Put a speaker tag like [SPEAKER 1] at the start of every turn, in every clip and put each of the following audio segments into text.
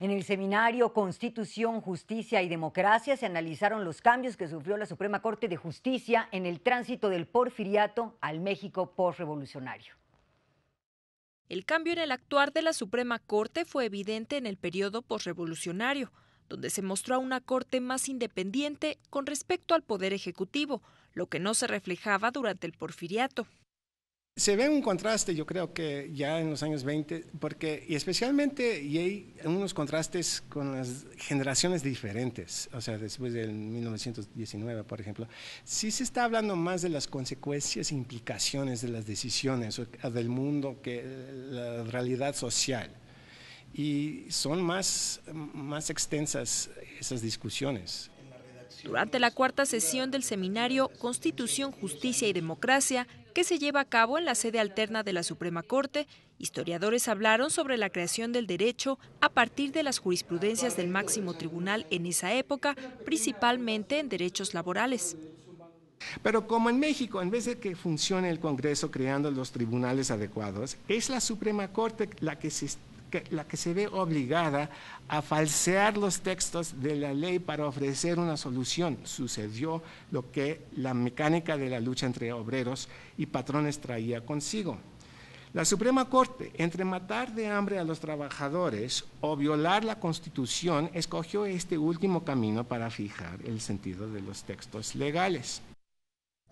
[SPEAKER 1] En el seminario Constitución, Justicia y Democracia se analizaron los cambios que sufrió la Suprema Corte de Justicia en el tránsito del porfiriato al México postrevolucionario. El cambio en el actuar de la Suprema Corte fue evidente en el periodo posrevolucionario, donde se mostró a una Corte más independiente con respecto al Poder Ejecutivo, lo que no se reflejaba durante el porfiriato.
[SPEAKER 2] Se ve un contraste, yo creo que ya en los años 20, porque, y especialmente, y hay unos contrastes con las generaciones diferentes, o sea, después del 1919, por ejemplo, sí se está hablando más de las consecuencias e implicaciones de las decisiones del mundo que la realidad social. Y son más, más extensas esas discusiones
[SPEAKER 1] durante la cuarta sesión del seminario Constitución, Justicia y Democracia, que se lleva a cabo en la sede alterna de la Suprema Corte, historiadores hablaron sobre la creación del derecho a partir de las jurisprudencias del máximo tribunal en esa época, principalmente en derechos laborales.
[SPEAKER 2] Pero como en México, en vez de que funcione el Congreso creando los tribunales adecuados, es la Suprema Corte la que se que, la que se ve obligada a falsear los textos de la ley para ofrecer una solución. Sucedió lo que la mecánica de la lucha entre obreros y patrones traía consigo. La Suprema Corte, entre matar de hambre a los trabajadores o violar la Constitución, escogió este último camino para fijar el sentido de los textos legales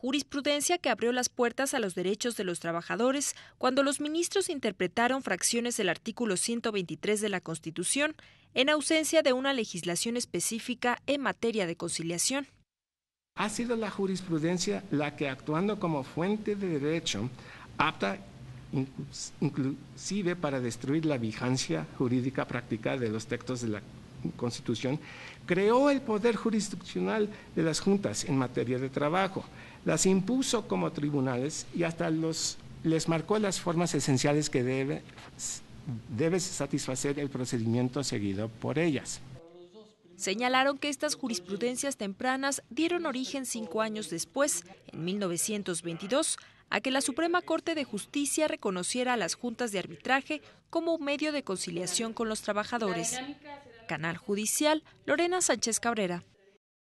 [SPEAKER 1] jurisprudencia que abrió las puertas a los derechos de los trabajadores cuando los ministros interpretaron fracciones del artículo 123 de la Constitución en ausencia de una legislación específica en materia de conciliación.
[SPEAKER 2] Ha sido la jurisprudencia la que, actuando como fuente de derecho, apta inclusive para destruir la vigencia jurídica práctica de los textos de la Constitución, creó el poder jurisdiccional de las juntas en materia de trabajo, las impuso como tribunales y hasta los, les marcó las formas esenciales que debe, satisfacer el procedimiento seguido por ellas.
[SPEAKER 1] Señalaron que estas jurisprudencias tempranas dieron origen cinco años después, en 1922, a que la Suprema Corte de Justicia reconociera a las juntas de arbitraje como medio de conciliación con los trabajadores. Canal Judicial, Lorena Sánchez Cabrera.